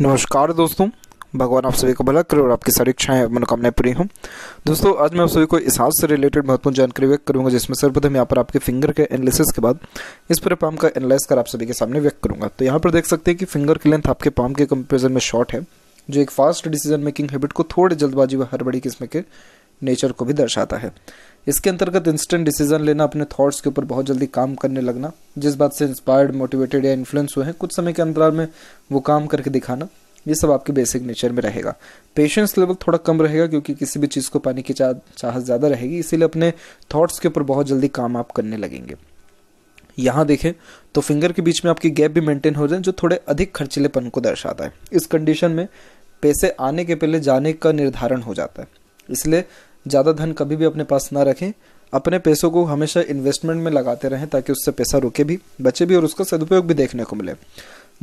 नमस्कार दोस्तों भगवान आप सभी को भला करो और आपकी सारी इच्छाएं मनोकामनाएं पूरी हों दोस्तों आज मैं आप सभी को हाथ से रिलेटेड महत्वपूर्ण जानकारी व्यक्त करूंगा जिसमें सर्वप्रथम यहाँ पर आपके फिंगर के एनालिसिस के बाद इस पूरे पाम का एनालाइज कर आप सभी के सामने व्यक्त करूंगा तो यहाँ पर देख सकते हैं कि फिंगर की लेंथ आपके पाम के कंपेरिजन में शॉर्ट है जो एक फास्ट डिसीजन मेकिंग हैबिट को थोड़े जल्दबाजी व हर बड़ी किस्म के नेचर को भी दर्शाता है इसके अंतर्गत इंस्टेंट डिसीजन लेना अपने थॉट्स के ऊपर बहुत जल्दी काम करने लगना जिस बात से इंस्पायर्ड मोटिवेटेड या इन्फ्लुएंस हुए हैं कुछ समय के अंतराल में वो काम करके दिखाना ये सब आपके बेसिक नेचर में रहेगा पेशेंस लेवल थोड़ा कम रहेगा क्योंकि किसी भी चीज़ को पाने की चाह चाहत ज़्यादा रहेगी इसीलिए अपने थॉट्स के ऊपर बहुत जल्दी काम आप करने लगेंगे यहाँ देखें तो फिंगर के बीच में आपकी गैप भी मेंटेन हो जाए जो थोड़े अधिक खर्चीलेपन को दर्शाता है इस कंडीशन में पैसे आने के पहले जाने का निर्धारण हो जाता है इसलिए ज़्यादा धन कभी भी अपने पास ना रखें अपने पैसों को हमेशा इन्वेस्टमेंट में लगाते रहें ताकि उससे पैसा रुके भी बचे भी और उसका सदुपयोग भी देखने को मिले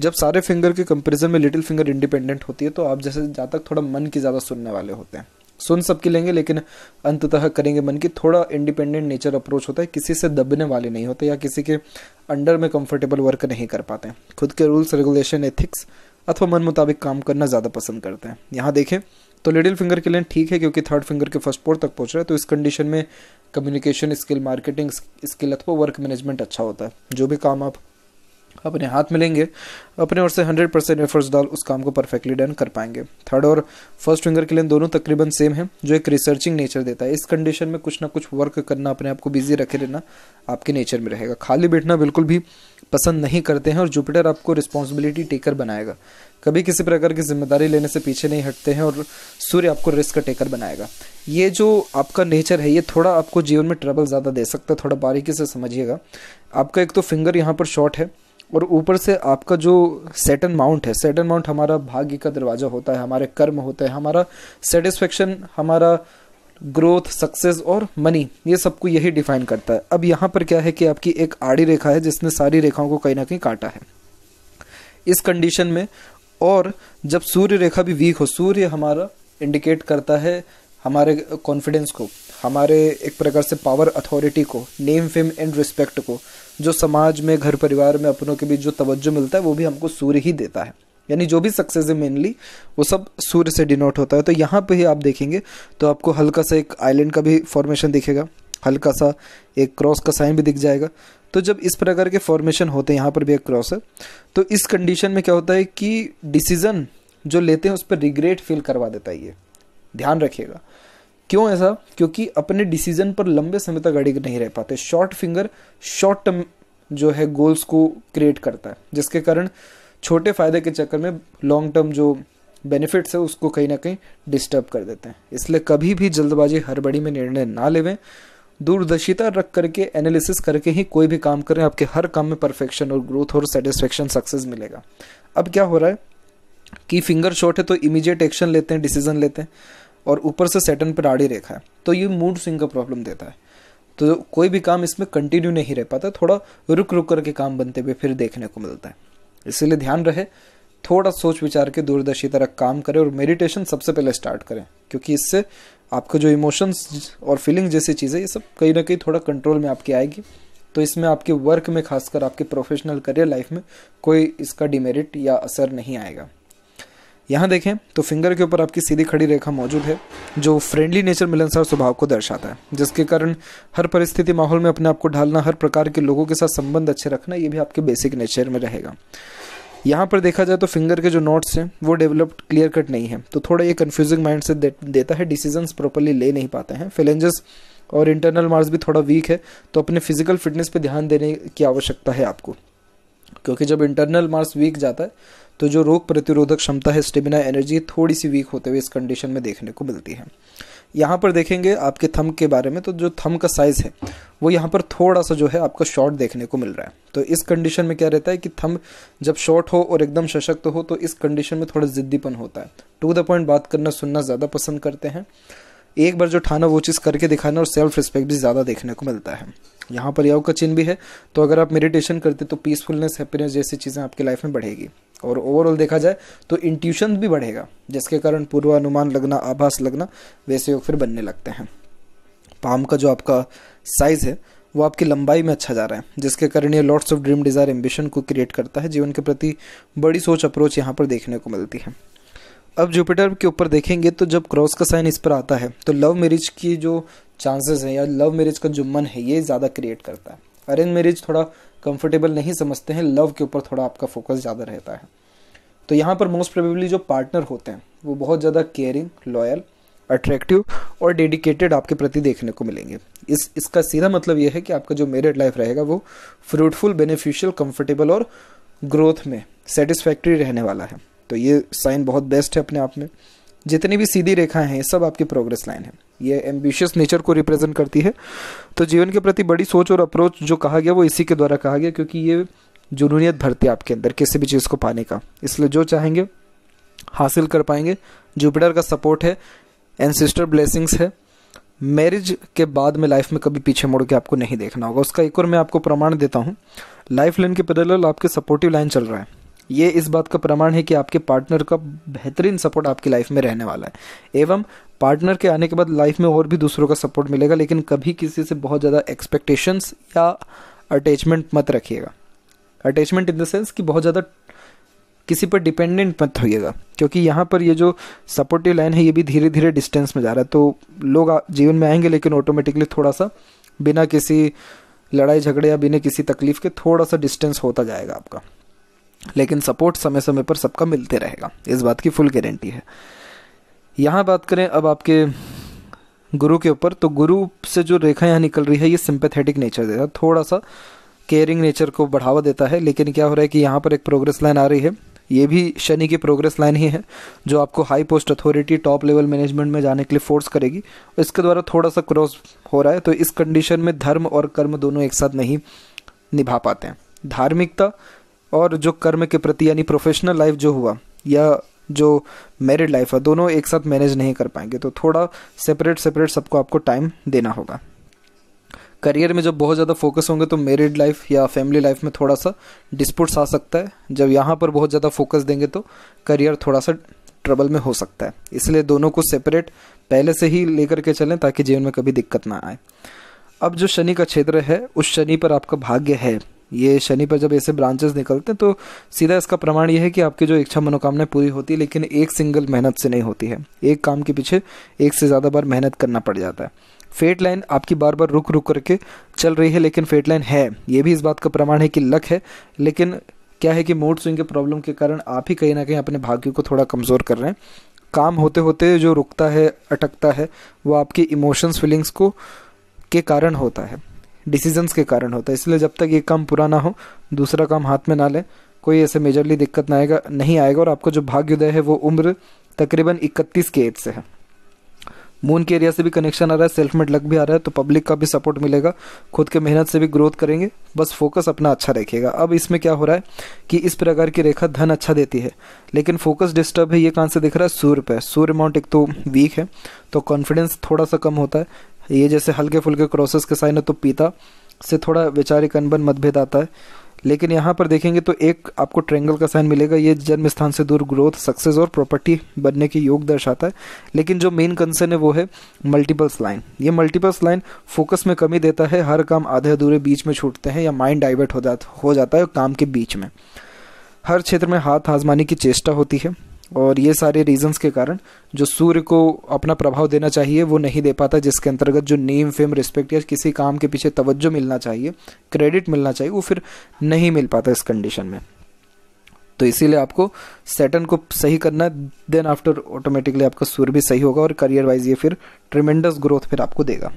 जब सारे फिंगर के कंपेरिजन में लिटिल फिंगर इंडिपेंडेंट होती है तो आप जैसे जातक थोड़ा मन की ज़्यादा सुनने वाले होते हैं सुन सबकी लेंगे लेकिन अंततः करेंगे मन की थोड़ा इंडिपेंडेंट नेचर अप्रोच होता है किसी से दबने वाले नहीं होते या किसी के अंडर में कंफर्टेबल वर्क नहीं कर पाते खुद के रूल्स रेगुलेशन एथिक्स अथवा मन मुताबिक काम करना ज़्यादा पसंद करते हैं यहाँ देखें तो लिडिल फिंगर के लिए ठीक है क्योंकि थर्ड फिंगर के फर्स्ट फोर तक पहुंच रहा है तो इस कंडीशन में कम्युनिकेशन स्किल मार्केटिंग स्किल अथवा वर्क मैनेजमेंट अच्छा होता है जो भी काम आप अपने हाथ में लेंगे अपने ओर से हंड्रेड परसेंट एफर्ट्स डाल उस काम को परफेक्टली डन कर पाएंगे थर्ड और फर्स्ट विंगर के लिए दोनों तकरीबन सेम है जो एक रिसर्चिंग नेचर देता है इस कंडीशन में कुछ ना कुछ वर्क करना अपने आप को बिजी रखे रहना आपके नेचर में रहेगा खाली बैठना बिल्कुल भी पसंद नहीं करते हैं और जुपिटर आपको रिस्पॉन्सिबिलिटी टेकर बनाएगा कभी किसी प्रकार की जिम्मेदारी लेने से पीछे नहीं हटते हैं और सूर्य आपको रिस्क टेकर बनाएगा ये जो आपका नेचर है ये थोड़ा आपको जीवन में ट्रबल ज़्यादा दे सकता है थोड़ा बारीकी से समझिएगा आपका एक तो फिंगर यहाँ पर शॉर्ट है और ऊपर से आपका जो सेटन माउंट है सेटन माउंट हमारा भाग्य का दरवाज़ा होता है हमारे कर्म होता है हमारा सेटिस्फेक्शन हमारा ग्रोथ सक्सेस और मनी ये सबको यही डिफाइन करता है अब यहाँ पर क्या है कि आपकी एक आड़ी रेखा है जिसने सारी रेखाओं को कहीं ना कहीं काटा है इस कंडीशन में और जब सूर्य रेखा भी वीक हो सूर्य हमारा इंडिकेट करता है हमारे कॉन्फिडेंस को हमारे एक प्रकार से पावर अथॉरिटी को नेम फेम एंड रिस्पेक्ट को जो समाज में घर परिवार में अपनों के बीच जो तवज्जो मिलता है वो भी हमको सूर्य ही देता है यानी जो भी सक्सेस है मेनली वो सब सूर्य से डिनोट होता है तो यहाँ पे ही आप देखेंगे तो आपको हल्का सा एक आइलैंड का भी फॉर्मेशन दिखेगा हल्का सा एक क्रॉस का साइन भी दिख जाएगा तो जब इस प्रकार के फॉर्मेशन होते हैं यहाँ पर भी एक क्रॉस है तो इस कंडीशन में क्या होता है कि डिसीज़न जो लेते हैं उस पर रिग्रेट फील करवा देता है ये ध्यान रखिएगा क्यों ऐसा क्योंकि अपने डिसीजन पर लंबे समय तक अड़िग नहीं रह पाते शॉर्ट फिंगर शॉर्ट टर्म जो है गोल्स को क्रिएट करता है जिसके कारण छोटे फायदे के चक्कर में लॉन्ग टर्म जो बेनिफिट्स है उसको कहीं ना कहीं डिस्टर्ब कर देते हैं इसलिए कभी भी जल्दबाजी हड़बड़ी में निर्णय ना लेवें दूरदर्शिता रख करके एनालिसिस करके ही कोई भी काम करें आपके हर काम में परफेक्शन और ग्रोथ और सेटिस्फेक्शन सक्सेस मिलेगा अब क्या हो रहा है कि फिंगर शॉर्ट है तो इमीडिएट एक्शन लेते हैं डिसीजन लेते हैं और ऊपर से सेटन पर आड़ी रेखा है तो ये मूड स्विंग का प्रॉब्लम देता है तो कोई भी काम इसमें कंटिन्यू नहीं रह पाता थोड़ा रुक रुक करके काम बनते हुए फिर देखने को मिलता है इसीलिए ध्यान रहे थोड़ा सोच विचार के दूरदर्शी तरह काम करें और मेडिटेशन सबसे पहले स्टार्ट करें क्योंकि इससे आपका जो इमोशंस और फीलिंग जैसी चीज़ें ये सब कहीं ना कहीं थोड़ा कंट्रोल में आपकी आएगी तो इसमें आपके वर्क में खासकर आपके प्रोफेशनल करियर लाइफ में कोई इसका डिमेरिट या असर नहीं आएगा यहाँ देखें तो फिंगर के ऊपर आपकी सीधी खड़ी रेखा मौजूद है जो फ्रेंडली नेचर मिलनसार स्वभाव को दर्शाता है जिसके कारण हर परिस्थिति माहौल में अपने आप को ढालना हर प्रकार के लोगों के साथ संबंध अच्छे रखना ये भी आपके बेसिक नेचर में रहेगा यहाँ पर देखा जाए तो फिंगर के जो नोट्स हैं वो डेवलप्ड क्लियर कट नहीं है तो थोड़ा ये कन्फ्यूजिंग माइंड से दे, देता है डिसीजंस प्रॉपरली ले नहीं पाते हैं फिलेंजेस और इंटरनल मार्क्स भी थोड़ा वीक है तो अपने फिजिकल फिटनेस पर ध्यान देने की आवश्यकता है आपको क्योंकि जब इंटरनल मार्क्स वीक जाता है तो जो रोग प्रतिरोधक क्षमता है स्टेमिना एनर्जी थोड़ी सी वीक होते हुए इस कंडीशन में देखने को मिलती है यहाँ पर देखेंगे आपके थम के बारे में तो जो थम का साइज़ है वो यहाँ पर थोड़ा सा जो है आपका शॉर्ट देखने को मिल रहा है तो इस कंडीशन में क्या रहता है कि थम जब शॉर्ट हो और एकदम सशक्त हो तो इस कंडीशन में थोड़ा ज़िद्दीपन होता है टू द पॉइंट बात करना सुनना ज़्यादा पसंद करते हैं एक बार जो ठाना वो चीज़ करके दिखाना और सेल्फ रिस्पेक्ट भी ज़्यादा देखने को मिलता है यहाँ पर योग का चिन्ह भी है तो अगर आप मेडिटेशन करते तो पीसफुलनेस हैप्पीनेस जैसी चीज़ें आपकी लाइफ में बढ़ेगी और ओवरऑल देखा जाए तो इंट्यूशन भी बढ़ेगा जिसके कारण पूर्वानुमान लगना आभास लगना वैसे योग फिर बनने लगते हैं पाम का जो आपका साइज़ है वो आपकी लंबाई में अच्छा जा रहा है जिसके कारण ये lots of dream desire ambition को क्रिएट करता है जीवन के प्रति बड़ी सोच अप्रोच यहाँ पर देखने को मिलती है अब जुपिटर के ऊपर देखेंगे तो जब क्रॉस का साइन इस पर आता है तो लव मैरिज की जो चांसेस है या लव मैरिज का जुम्मन है ये ज़्यादा क्रिएट करता है अरेंज मैरिज थोड़ा कंफर्टेबल नहीं समझते हैं लव के ऊपर थोड़ा आपका फोकस ज़्यादा रहता है तो यहाँ पर मोस्ट प्रोबेबली जो पार्टनर होते हैं वो बहुत ज़्यादा केयरिंग लॉयल अट्रैक्टिव और डेडिकेटेड आपके प्रति देखने को मिलेंगे इस इसका सीधा मतलब यह है कि आपका जो मेरिड लाइफ रहेगा वो फ्रूटफुल बेनिफिशियल कंफर्टेबल और ग्रोथ में सेटिस्फैक्ट्री रहने वाला है तो ये साइन बहुत बेस्ट है अपने आप में जितनी भी सीधी रेखाएं हैं सब आपकी प्रोग्रेस लाइन है ये एम्बिशियस नेचर को रिप्रेजेंट करती है तो जीवन के प्रति बड़ी सोच और अप्रोच जो कहा गया वो इसी के द्वारा कहा गया क्योंकि ये जुनूनियत भरती है आपके अंदर किसी भी चीज़ को पाने का इसलिए जो चाहेंगे हासिल कर पाएंगे जुपिटर का सपोर्ट है एंड सिस्टर ब्लेसिंग्स है मैरिज के बाद में लाइफ में कभी पीछे मुड़ के आपको नहीं देखना होगा उसका एक और मैं आपको प्रमाण देता हूँ लाइफ लाइन के पैदल आपके सपोर्टिव लाइन चल रहा है ये इस बात का प्रमाण है कि आपके पार्टनर का बेहतरीन सपोर्ट आपकी लाइफ में रहने वाला है एवं पार्टनर के आने के बाद लाइफ में और भी दूसरों का सपोर्ट मिलेगा लेकिन कभी किसी से बहुत ज़्यादा एक्सपेक्टेशंस या अटैचमेंट मत रखिएगा अटैचमेंट इन द सेंस कि बहुत ज़्यादा किसी पर डिपेंडेंट मत होइएगा क्योंकि यहाँ पर ये जो सपोर्टिव लाइन है ये भी धीरे धीरे डिस्टेंस में जा रहा है तो लोग जीवन में आएंगे लेकिन ऑटोमेटिकली थोड़ा सा बिना किसी लड़ाई झगड़े या बिना किसी तकलीफ के थोड़ा सा डिस्टेंस होता जाएगा आपका लेकिन सपोर्ट समय समय पर सबका मिलते रहेगा इस बात की फुल गारंटी है यहाँ बात करें अब आपके गुरु के ऊपर तो गुरु से जो रेखा यहाँ निकल रही है ये सिंपैथेटिक नेचर देता है थोड़ा सा केयरिंग नेचर को बढ़ावा देता है लेकिन क्या हो रहा है कि यहाँ पर एक प्रोग्रेस लाइन आ रही है ये भी शनि की प्रोग्रेस लाइन ही है जो आपको high post authority top level management में जाने के लिए फोर्स करेगी इसके द्वारा थोड़ा सा क्रॉस हो रहा है तो इस कंडीशन में धर्म और कर्म दोनों एक साथ नहीं निभा पाते हैं धार्मिकता और जो कर्म के प्रति यानी प्रोफेशनल लाइफ जो हुआ या जो मैरिड लाइफ है दोनों एक साथ मैनेज नहीं कर पाएंगे तो थोड़ा सेपरेट सेपरेट सबको आपको टाइम देना होगा करियर में जब बहुत ज़्यादा फोकस होंगे तो मैरिड लाइफ या फैमिली लाइफ में थोड़ा सा डिस्प्यूट्स आ सकता है जब यहाँ पर बहुत ज़्यादा फोकस देंगे तो करियर थोड़ा सा ट्रबल में हो सकता है इसलिए दोनों को सेपरेट पहले से ही लेकर के चलें ताकि जीवन में कभी दिक्कत ना आए अब जो शनि का क्षेत्र है उस शनि पर आपका भाग्य है ये शनि पर जब ऐसे ब्रांचेस निकलते हैं तो सीधा इसका प्रमाण यह है कि आपकी जो इच्छा मनोकामना पूरी होती है लेकिन एक सिंगल मेहनत से नहीं होती है एक काम के पीछे एक से ज़्यादा बार मेहनत करना पड़ जाता है फेट लाइन आपकी बार बार रुक रुक करके चल रही है लेकिन फेट लाइन है ये भी इस बात का प्रमाण है कि लक है लेकिन क्या है कि मूड स्विंग के प्रॉब्लम के कारण आप ही कहीं ना कहीं अपने भाग्य को थोड़ा कमज़ोर कर रहे हैं काम होते होते जो रुकता है अटकता है वो आपके इमोशंस फीलिंग्स को के कारण होता है डिसीजंस के कारण होता है इसलिए जब तक ये काम पूरा ना हो दूसरा काम हाथ में ना लें कोई ऐसे मेजरली दिक्कत ना आएगा नहीं आएगा और आपको जो भाग्योदय है वो उम्र तकरीबन इकतीस के एज से है मून के एरिया से भी कनेक्शन आ रहा है सेल्फ मेड लक भी आ रहा है तो पब्लिक का भी सपोर्ट मिलेगा खुद के मेहनत से भी ग्रोथ करेंगे बस फोकस अपना अच्छा रखिएगा अब इसमें क्या हो रहा है कि इस प्रकार की रेखा धन अच्छा देती है लेकिन फोकस डिस्टर्ब है ये कहाँ से दिख रहा है सूर्य पे सूर्य अमाउंट एक तो वीक है तो कॉन्फिडेंस थोड़ा सा कम होता है ये जैसे हल्के फुल्के क्रॉसेस के साइन है तो पीता से थोड़ा वैचारिक अनबन मतभेद आता है लेकिन यहाँ पर देखेंगे तो एक आपको ट्रेंगल का साइन मिलेगा ये जन्म स्थान से दूर ग्रोथ सक्सेस और प्रॉपर्टी बनने के योग दर्शाता है लेकिन जो मेन कंसर्न है वो है मल्टीपल्स लाइन ये मल्टीपल्स लाइन फोकस में कमी देता है हर काम आधे अधूरे बीच में छूटते हैं या माइंड डाइवर्ट हो जाता हो जाता है काम के बीच में हर क्षेत्र में हाथ आजमाने की चेष्टा होती है और ये सारे रीजंस के कारण जो सूर्य को अपना प्रभाव देना चाहिए वो नहीं दे पाता जिसके अंतर्गत जो नेम फेम रिस्पेक्ट या किसी काम के पीछे तवज्जो मिलना चाहिए क्रेडिट मिलना चाहिए वो फिर नहीं मिल पाता इस कंडीशन में तो इसीलिए आपको सेटन को सही करना देन आफ्टर ऑटोमेटिकली आपका सूर्य भी सही होगा और करियर वाइज ये फिर ट्रिमेंडस ग्रोथ फिर आपको देगा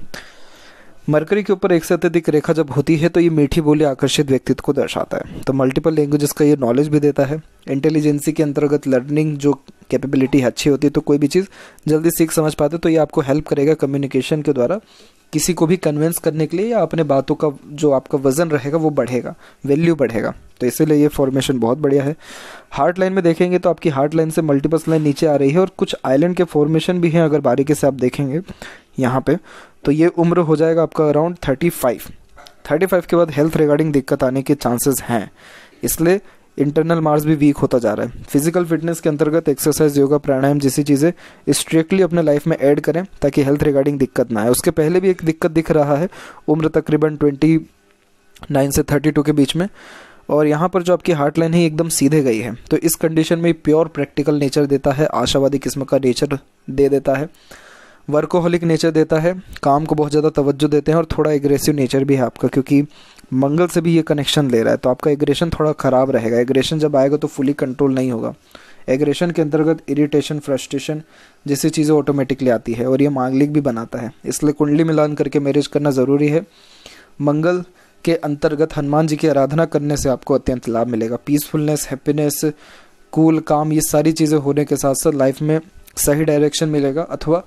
मरकरी के ऊपर एक से अत्यधिक रेखा जब होती है तो ये मीठी बोली आकर्षित व्यक्तित्व को दर्शाता है तो मल्टीपल लैंग्वेजेस का ये नॉलेज भी देता है इंटेलिजेंसी के अंतर्गत लर्निंग जो कैपेबिलिटी अच्छी होती है तो कोई भी चीज़ जल्दी सीख समझ पाते तो ये आपको हेल्प करेगा कम्युनिकेशन के द्वारा किसी को भी कन्विंस करने के लिए या अपने बातों का जो आपका वजन रहेगा वो बढ़ेगा वैल्यू बढ़ेगा तो इसीलिए ये फॉर्मेशन बहुत बढ़िया है हार्ट लाइन में देखेंगे तो आपकी हार्ट लाइन से मल्टीपल्स लाइन नीचे आ रही है और कुछ आइलैंड के फॉर्मेशन भी हैं अगर बारीकी से आप देखेंगे यहाँ पे तो ये उम्र हो जाएगा आपका around thirty five thirty five के बाद हेल्थ रिगार्डिंग दिक्कत आने के चांसेस हैं इसलिए इंटरनल मार्स भी वीक होता जा रहा है फिजिकल फिटनेस के अंतर्गत एक्सरसाइज योगा प्राणायाम जैसी चीज़ें स्ट्रिक्टली अपने लाइफ में ऐड करें ताकि हेल्थ रिगार्डिंग दिक्कत ना आए उसके पहले भी एक दिक्कत दिख रहा है उम्र तकरीबन ट्वेंटी नाइन से थर्टी टू के बीच में और यहाँ पर जो आपकी हार्ट लाइन है एकदम सीधे गई है तो इस कंडीशन में प्योर प्रैक्टिकल नेचर देता है आशावादी किस्म का नेचर दे देता है वर्कोहलिक नेचर देता है काम को बहुत ज़्यादा तवज्जो देते हैं और थोड़ा एग्रेसिव नेचर भी है आपका क्योंकि मंगल से भी ये कनेक्शन ले रहा है तो आपका एग्रेशन थोड़ा ख़राब रहेगा एग्रेशन जब आएगा तो फुली कंट्रोल नहीं होगा एग्रेशन के अंतर्गत इरिटेशन फ्रस्ट्रेशन जैसी चीज़ें ऑटोमेटिकली आती है और ये मांगलिक भी बनाता है इसलिए कुंडली मिलान करके मैरिज करना ज़रूरी है मंगल के अंतर्गत हनुमान जी की आराधना करने से आपको अत्यंत लाभ मिलेगा पीसफुलनेस हैप्पीनेस कूल काम ये सारी चीज़ें होने के साथ साथ लाइफ में सही डायरेक्शन मिलेगा अथवा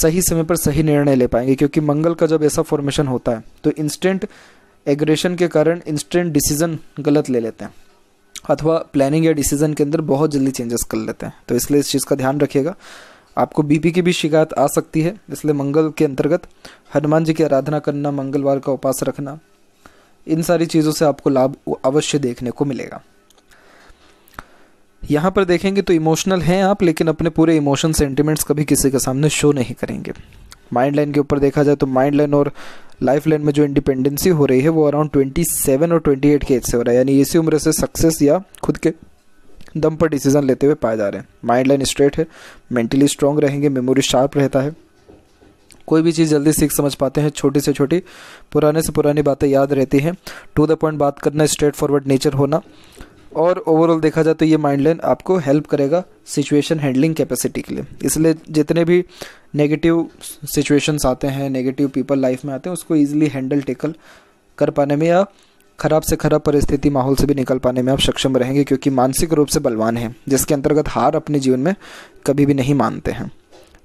सही समय पर सही निर्णय ले पाएंगे क्योंकि मंगल का जब ऐसा फॉर्मेशन होता है तो इंस्टेंट एग्रेशन के कारण इंस्टेंट डिसीजन गलत ले लेते हैं अथवा प्लानिंग या डिसीजन के अंदर बहुत जल्दी चेंजेस कर लेते हैं तो इसलिए इस चीज़ का ध्यान रखिएगा आपको बीपी की भी शिकायत आ सकती है इसलिए मंगल के अंतर्गत हनुमान जी की आराधना करना मंगलवार का उपास रखना इन सारी चीज़ों से आपको लाभ अवश्य देखने को मिलेगा यहाँ पर देखेंगे तो इमोशनल हैं आप लेकिन अपने पूरे इमोशन सेंटिमेंट्स कभी किसी के सामने शो नहीं करेंगे माइंड लाइन के ऊपर देखा जाए तो माइंड लाइन और लाइफ लाइन में जो इंडिपेंडेंसी हो रही है वो अराउंड ट्वेंटी सेवन और ट्वेंटी एट के एज से हो रहा है यानी इसी उम्र से सक्सेस या खुद के दम पर डिसीजन लेते हुए पाए जा रहे हैं माइंड लाइन स्ट्रेट है मेंटली स्ट्रांग रहेंगे मेमोरी शार्प रहता है कोई भी चीज़ जल्दी सीख समझ पाते हैं छोटी से छोटी पुराने से पुरानी बातें याद रहती हैं टू द पॉइंट बात करना स्ट्रेट फॉरवर्ड नेचर होना और ओवरऑल देखा जाए तो ये माइंड लाइन आपको हेल्प करेगा सिचुएशन हैंडलिंग कैपेसिटी के लिए इसलिए जितने भी नेगेटिव सिचुएशंस आते हैं नेगेटिव पीपल लाइफ में आते हैं उसको ईजिली हैंडल टेकल कर पाने में या खराब से खराब परिस्थिति माहौल से भी निकल पाने में आप सक्षम रहेंगे क्योंकि मानसिक रूप से बलवान हैं जिसके अंतर्गत हार अपने जीवन में कभी भी नहीं मानते हैं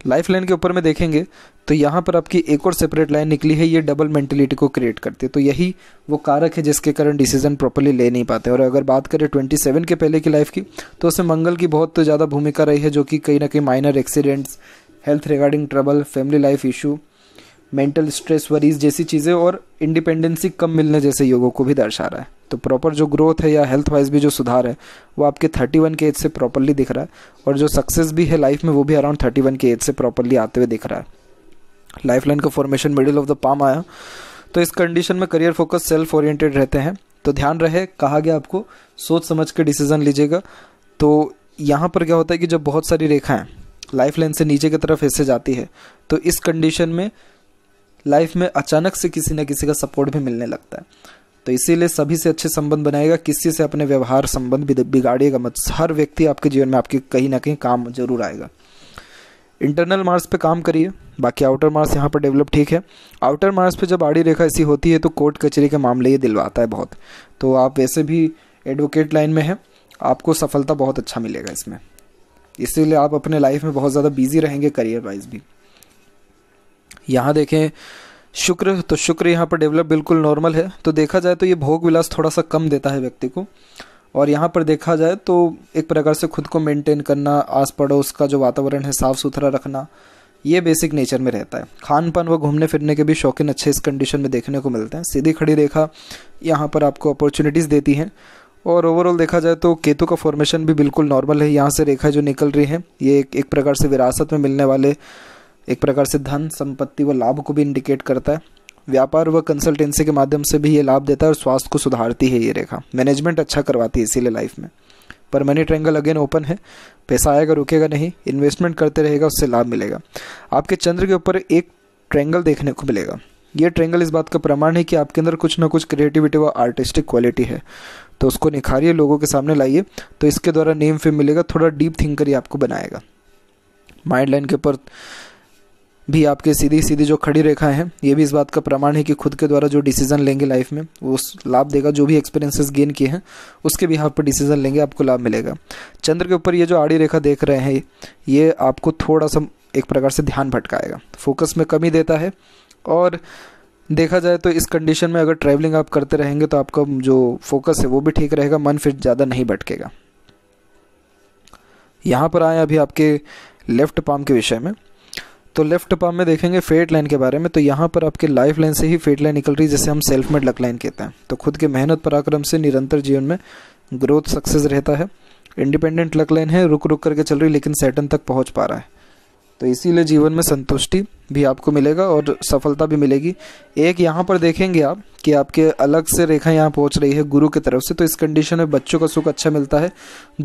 लाइफ लाइन के ऊपर में देखेंगे तो यहाँ पर आपकी एक और सेपरेट लाइन निकली है ये डबल मेंटेलिटी को क्रिएट करती है तो यही वो कारक है जिसके कारण डिसीजन प्रॉपरली ले नहीं पाते और अगर बात करें ट्वेंटी सेवन के पहले की लाइफ की तो उसमें मंगल की बहुत ज़्यादा भूमिका रही है जो कि कहीं ना कहीं minor accidents health regarding trouble family life issue mental stress worries जैसी चीज़ें और इंडिपेंडेंसी कम मिलने जैसे योगों को भी दर्शा रहा है तो प्रॉपर जो ग्रोथ है या हेल्थ वाइज भी जो सुधार है वो आपके थर्टी वन के एज से प्रॉपरली दिख रहा है और जो सक्सेस भी है लाइफ में वो भी अराउंड थर्टी वन के एज से प्रॉपरली आते हुए दिख रहा है लाइफ लाइन का formation middle of the palm आया तो इस कंडीशन में करियर फोकस सेल्फ ओरिएंटेड रहते हैं तो ध्यान रहे कहा गया आपको सोच समझ के डिसीजन लीजिएगा तो यहाँ पर क्या होता है कि जब बहुत सारी रेखाएं लाइफ लाइन से नीचे की तरफ हिस्से जाती है तो इस कंडीशन में लाइफ में अचानक से किसी न किसी का सपोर्ट भी मिलने लगता है तो इसीलिए सभी से अच्छे संबंध बनाएगा किसी से अपने व्यवहार संबंध बिगाड़िएगा मत हर व्यक्ति आपके जीवन में आपके कहीं ना कहीं काम जरूर आएगा इंटरनल मार्स पे काम करिए बाकी आउटर मार्स यहाँ पर डेवलप ठीक है आउटर मार्स पे जब आड़ी रेखा ऐसी होती है तो कोर्ट कचहरी के मामले ये दिलवाता है बहुत तो आप वैसे भी एडवोकेट लाइन में हैं आपको सफलता बहुत अच्छा मिलेगा इसमें इसीलिए आप अपने लाइफ में बहुत ज़्यादा बिजी रहेंगे करियर वाइज भी यहाँ देखें शुक्र तो शुक्र यहाँ पर डेवलप बिल्कुल नॉर्मल है तो देखा जाए तो ये भोग विलास थोड़ा सा कम देता है व्यक्ति को और यहाँ पर देखा जाए तो एक प्रकार से खुद को मेंटेन करना आस पड़ोस का जो वातावरण है साफ़ सुथरा रखना ये बेसिक नेचर में रहता है खान पान व घूमने फिरने के भी शौकीन अच्छे इस कंडीशन में देखने को मिलते हैं सीधी खड़ी रेखा यहाँ पर आपको अपॉर्चुनिटीज़ देती हैं और ओवरऑल देखा जाए तो केतु का फॉर्मेशन भी बिल्कुल नॉर्मल है यहाँ से रेखा जो निकल रही है ये एक, एक प्रकार से विरासत में मिलने वाले एक प्रकार से धन संपत्ति व लाभ को भी इंडिकेट करता है व्यापार व कंसल्टेंसी के माध्यम से भी ये लाभ देता है और स्वास्थ्य को सुधारती है ये रेखा मैनेजमेंट अच्छा करवाती है इसीलिए लाइफ में पर मनी ट्रेंगल अगेन ओपन है पैसा आएगा रुकेगा नहीं इन्वेस्टमेंट करते रहेगा उससे लाभ मिलेगा आपके चंद्र के ऊपर एक ट्रेंगल देखने को मिलेगा ये ट्रेंगल इस बात का प्रमाण है कि आपके अंदर कुछ ना कुछ क्रिएटिविटी व आर्टिस्टिक क्वालिटी है तो उसको निखारिए लोगों के सामने लाइए तो इसके द्वारा नेम फेम मिलेगा थोड़ा डीप थिंकर ही आपको बनाएगा माइंड लाइन के ऊपर भी आपके सीधी सीधी जो खड़ी रेखा है ये भी इस बात का प्रमाण है कि खुद के द्वारा जो डिसीजन लेंगे लाइफ में वो उस लाभ देगा जो भी एक्सपीरियंसेस गेन किए हैं उसके भी आप पर डिसीजन लेंगे आपको लाभ मिलेगा चंद्र के ऊपर ये जो आड़ी रेखा देख रहे हैं ये आपको थोड़ा सा एक प्रकार से ध्यान भटकाएगा फोकस में कमी देता है और देखा जाए तो इस कंडीशन में अगर ट्रैवलिंग आप करते रहेंगे तो आपका जो फोकस है वो भी ठीक रहेगा मन फिर ज़्यादा नहीं भटकेगा यहाँ पर आए अभी आपके लेफ्ट पाम के विषय में तो लेफ्ट पाम में देखेंगे फेट लाइन के बारे में तो यहाँ पर आपके लाइफ लाइन से ही फेट लाइन निकल रही है जिसे हम सेल्फ मेड लक लाइन कहते हैं तो खुद के मेहनत पराक्रम से निरंतर जीवन में ग्रोथ सक्सेस रहता है इंडिपेंडेंट लक लाइन है रुक रुक करके चल रही लेकिन सेटन तक पहुँच पा रहा है तो इसीलिए जीवन में संतुष्टि भी आपको मिलेगा और सफलता भी मिलेगी एक यहाँ पर देखेंगे आप कि आपके अलग से रेखा यहाँ पहुँच रही है गुरु की तरफ से तो इस कंडीशन में बच्चों का सुख अच्छा मिलता है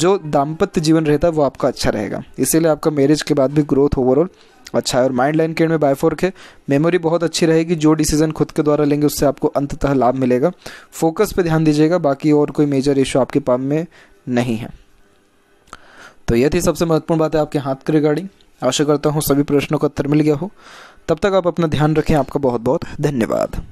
जो दाम्पत्य जीवन रहता है वो आपका अच्छा रहेगा इसीलिए आपका मैरिज के बाद भी ग्रोथ ओवरऑल अच्छा है और माइंड लाइन के में बायफोर्क है मेमोरी बहुत अच्छी रहेगी जो डिसीजन खुद के द्वारा लेंगे उससे आपको अंततः लाभ मिलेगा फोकस पर ध्यान दीजिएगा बाकी और कोई मेजर इशू आपके पाम में नहीं है तो यह थी सबसे महत्वपूर्ण बात है आपके हाथ के रिगार्डिंग आशा करता हूँ सभी प्रश्नों का उत्तर मिल गया हो तब तक आप अपना ध्यान रखें आपका बहुत बहुत धन्यवाद